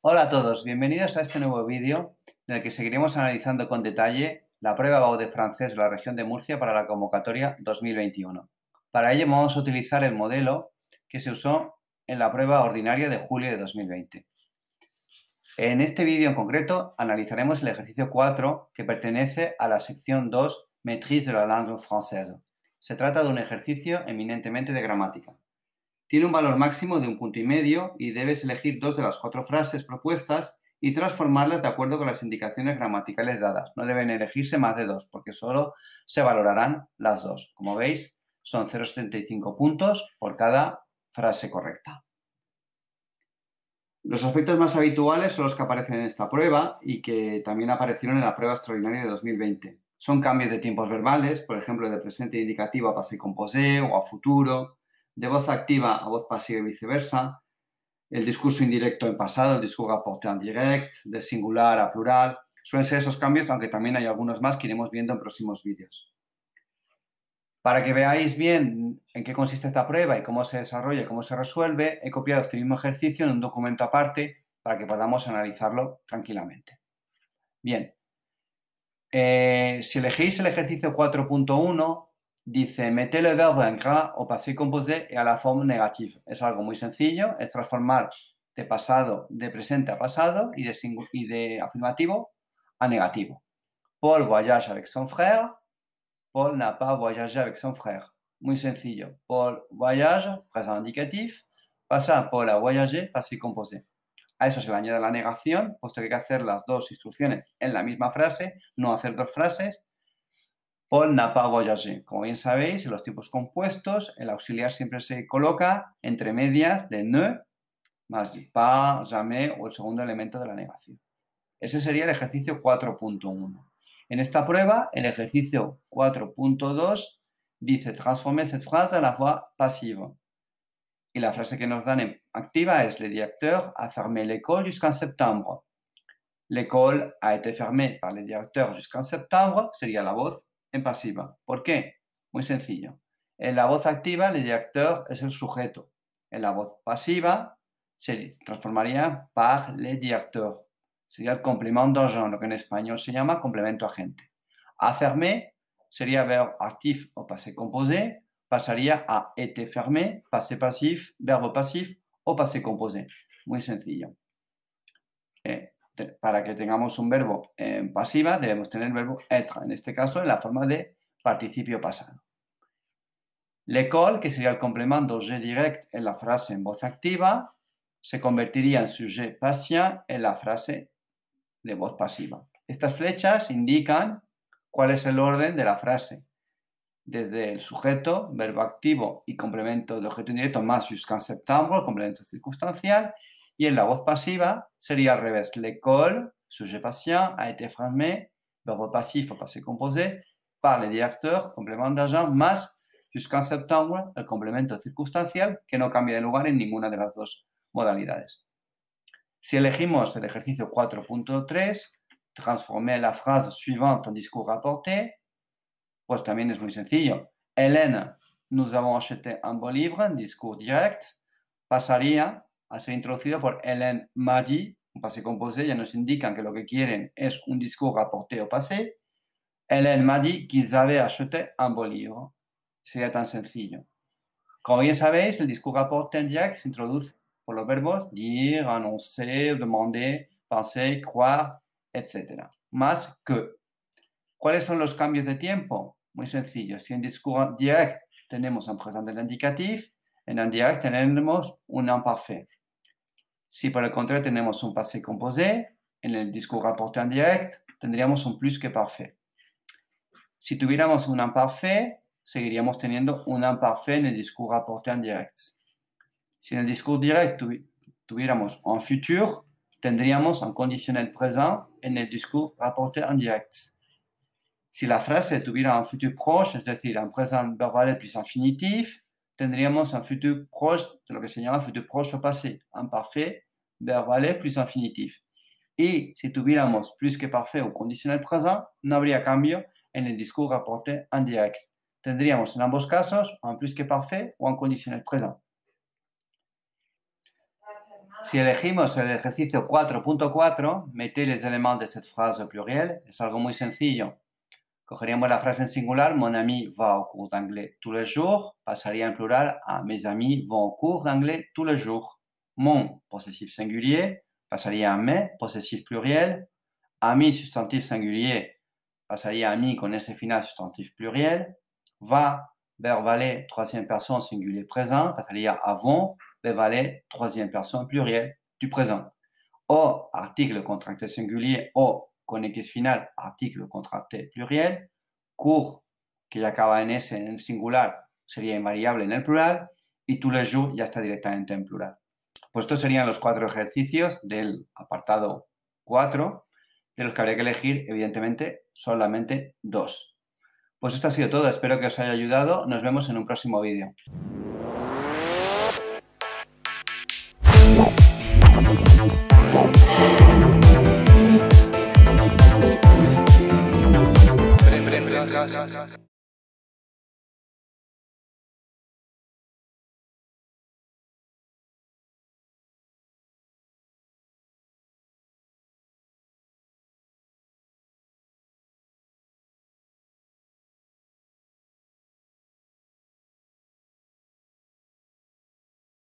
Hola a todos, bienvenidos a este nuevo vídeo en el que seguiremos analizando con detalle la prueba BAU de francés de la región de Murcia para la convocatoria 2021. Para ello vamos a utilizar el modelo que se usó en la prueba ordinaria de julio de 2020. En este vídeo en concreto analizaremos el ejercicio 4 que pertenece a la sección 2 Maîtrise de la langue française. Se trata de un ejercicio eminentemente de gramática. Tiene un valor máximo de un punto y medio y debes elegir dos de las cuatro frases propuestas y transformarlas de acuerdo con las indicaciones gramaticales dadas. No deben elegirse más de dos porque solo se valorarán las dos. Como veis, son 0,75 puntos por cada frase correcta. Los aspectos más habituales son los que aparecen en esta prueba y que también aparecieron en la prueba extraordinaria de 2020. Son cambios de tiempos verbales, por ejemplo, de presente indicativo a y composé o a futuro, de voz activa a voz pasiva y viceversa, el discurso indirecto en pasado, el discurso en direct, de singular a plural. Suelen ser esos cambios, aunque también hay algunos más que iremos viendo en próximos vídeos. Para que veáis bien en qué consiste esta prueba y cómo se desarrolla y cómo se resuelve, he copiado este mismo ejercicio en un documento aparte para que podamos analizarlo tranquilamente. Bien, eh, si elegís el ejercicio 4.1, Dice, mettez le verbe en gras au passé composé et à la forme négative. Es algo muy sencillo, es transformar de pasado, de presente a pasado y de, afirmativo a negativo. Paul voyage avec son frère. Paul n'a pas voyagé avec son frère. Muy sencillo. Paul voyage, présent indicatif. Pasa Paul a voyager, passé composé. A eso se le añade la negación, puesto que hay que hacer las dos instrucciones en la misma frase, no hacer dos frases n'a pas Voyager. Como bien sabéis, en los tipos compuestos, el auxiliar siempre se coloca entre medias de ne más pas, jamais o el segundo elemento de la negación. Ese sería el ejercicio 4.1. En esta prueba, el ejercicio 4.2 dice transforme cette phrase a la voix passive. Y la frase que nos dan en activa es le directeur a fermé l'école jusqu'en septembre. L'école a été fermée par le directeur jusqu'en septembre, sería la voz en pasiva. ¿Por qué? Muy sencillo. En la voz activa, el director es el sujeto. En la voz pasiva se transformaría par le directeur. Sería el complemento d'agent, lo que en español se llama complemento agente. A sería verbo actif o passé composé. Pasaría a été fermé, passé pasif, verbo pasif o passé composé. Muy sencillo para que tengamos un verbo en pasiva, debemos tener el verbo être, en este caso en la forma de participio pasado. L'école, que sería el complemento je direct en la frase en voz activa, se convertiría en sujet patient en la frase de voz pasiva. Estas flechas indican cuál es el orden de la frase, desde el sujeto, verbo activo y complemento de objeto indirecto más jusqu'en septembre, complemento circunstancial, y en la voz pasiva sería al revés. L'école, sujet patient, a été formé, verbo pasivo, pasé passé composé, par le directeur, complément d'agent, más jusqu'en septembre, el complemento circunstancial, que no cambia de lugar en ninguna de las dos modalidades. Si elegimos el ejercicio 4.3, transformer la frase suivante en discurso rapporté, pues también es muy sencillo. Hélène, nous avons acheté un beau livre, un discours direct, pasaría ha ser introducido por Ellen Madi, un pase composé, ya nos indican que lo que quieren es un discurso rapporté o passé. Ellen Madi qu'ils avaient acheté un Sería tan sencillo. Como bien sabéis, el discurso rapporté en direct se introduce por los verbos dire, annoncer, demander, penser, croire, etc. Más que. ¿Cuáles son los cambios de tiempo? Muy sencillo. Si en discurso direct tenemos un presente del indicativo. en direct tenemos un imparfait. Si par le contraire, nous avons un passé composé, en le discours rapporté en direct aurions un plus que parfait. Si tuviéramos un imparfait, seguiríamos teniendo un imparfait en le discours rapporté en direct. Si en el discours direct nous tuviéramos un futur, tendríamos un conditionnel présent en le discours rapporté en direct. Si la phrase tuviera un futur proche, c'est-à-dire un présent verbal plus infinitif, tendríamos un futur proche de ce que se llama futur proche au passé, un parfait verbalé plus infinitif. Et si tuviéramos plus que parfait ou conditionnel présent, no habría cambio en el discours rapporté en direct. Tendríamos en ambos casos un plus que parfait ou un conditionnel présent. Si elegimos el ejercicio 4.4, mettez les éléments de cette phrase au pluriel, es algo muy sencillo la phrase en singulier, mon ami va au cours d'anglais tous les jours, Passerait en plural à mes amis vont au cours d'anglais tous les jours. Mon possessif singulier, passaría à mes possessif pluriel, ami substantif singulier, passaría ami con final substantif pluriel, va, verbe troisième personne singulier présent, passaría avant, verbe troisième personne pluriel du présent. O, article contracté singulier, o Con X final, artículo, contracté, pluriel, Q, que ya acaba en S en el singular, sería invariable en el plural, y tous les jours ya está directamente en plural. Pues estos serían los cuatro ejercicios del apartado 4, de los que habría que elegir, evidentemente, solamente dos. Pues esto ha sido todo, espero que os haya ayudado, nos vemos en un próximo vídeo. discuss.